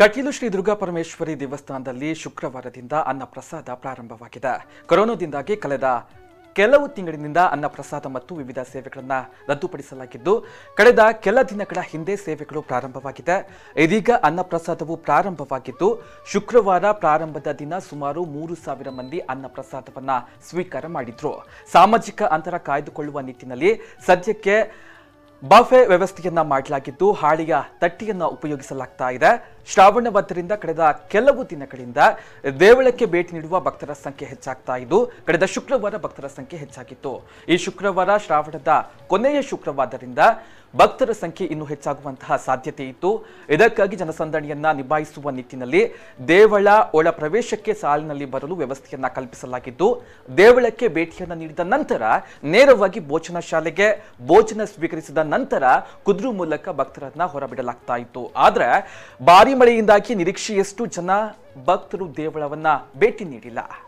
ಕಟೀಲು ಶ್ರೀ ದುರ್ಗಾ ಪರಮೇಶ್ವರಿ ದೇವಸ್ಥಾನದಲ್ಲಿ ಶುಕ್ರವಾರದಿಂದ ಅನ್ನ ಪ್ರಸಾದ ಪ್ರಾರಂಭವಾಗಿದೆ ಕೊರೋನಾದಿಂದಾಗಿ ಕಳೆದ ಕೆಲವು ತಿಂಗಳಿನಿಂದ ಪ್ರಸಾದ ಮತ್ತು ವಿವಿಧ ಸೇವೆಗಳನ್ನು ರದ್ದುಪಡಿಸಲಾಗಿದ್ದು ಕಳೆದ ಕೆಲ ದಿನಗಳ ಹಿಂದೆ ಸೇವೆಗಳು ಪ್ರಾರಂಭವಾಗಿದೆ ಇದೀಗ ಅನ್ನಪ್ರಸಾದವು ಪ್ರಾರಂಭವಾಗಿದ್ದು ಶುಕ್ರವಾರ ಪ್ರಾರಂಭದ ದಿನ ಸುಮಾರು ಮೂರು ಸಾವಿರ ಮಂದಿ ಪ್ರಸಾದವನ್ನು ಸ್ವೀಕಾರ ಮಾಡಿದ್ರು ಸಾಮಾಜಿಕ ಅಂತರ ಕಾಯ್ದುಕೊಳ್ಳುವ ನಿಟ್ಟಿನಲ್ಲಿ ಸದ್ಯಕ್ಕೆ ಬಫೆ ವ್ಯವಸ್ಥೆಯನ್ನ ಮಾಡಲಾಗಿದ್ದು ಹಾಳೆಯ ತಟ್ಟಿಯನ್ನ ಉಪಯೋಗಿಸಲಾಗ್ತಾ ಇದೆ ಶ್ರಾವಣವಾದ್ದರಿಂದ ಕಳೆದ ಕೆಲವು ದಿನಗಳಿಂದ ದೇವಳಕ್ಕೆ ಭೇಟಿ ನೀಡುವ ಭಕ್ತರ ಸಂಖ್ಯೆ ಹೆಚ್ಚಾಗ್ತಾ ಇದ್ದು ಕಳೆದ ಶುಕ್ರವಾರ ಭಕ್ತರ ಸಂಖ್ಯೆ ಹೆಚ್ಚಾಗಿತ್ತು ಈ ಶುಕ್ರವಾರ ಶ್ರಾವಣದ ಕೊನೆಯ ಶುಕ್ರವಾರದಿಂದ ಭಕ್ತರ ಸಂಖ್ಯೆ ಇನ್ನೂ ಹೆಚ್ಚಾಗುವಂತಹ ಸಾಧ್ಯತೆ ಇತ್ತು ಇದಕ್ಕಾಗಿ ಜನಸಂದಣಿಯನ್ನ ನಿಭಾಯಿಸುವ ನಿಟ್ಟಿನಲ್ಲಿ ದೇವಳ ಒಳ ಪ್ರವೇಶಕ್ಕೆ ಸಾಲಿನಲ್ಲಿ ಬರಲು ವ್ಯವಸ್ಥೆಯನ್ನ ಕಲ್ಪಿಸಲಾಗಿದ್ದು ದೇವಳಕ್ಕೆ ಭೇಟಿಯನ್ನು ನೀಡಿದ ನಂತರ ನೇರವಾಗಿ ಭೋಜನ ಶಾಲೆಗೆ ಭೋಜನ ಸ್ವೀಕರಿಸಿದ ನಂತರ ಕುದುರು ಮೂಲಕ ಭಕ್ತರನ್ನ ಹೊರಬಿಡಲಾಗ್ತಾ ಇತ್ತು ಆದ್ರೆ ಭಾರಿ ಮಳೆಯಿಂದಾಗಿ ನಿರೀಕ್ಷೆಯಷ್ಟು ಜನ ಭಕ್ತರು ದೇವಳವನ್ನ ಭೇಟಿ ನೀಡಿಲ್ಲ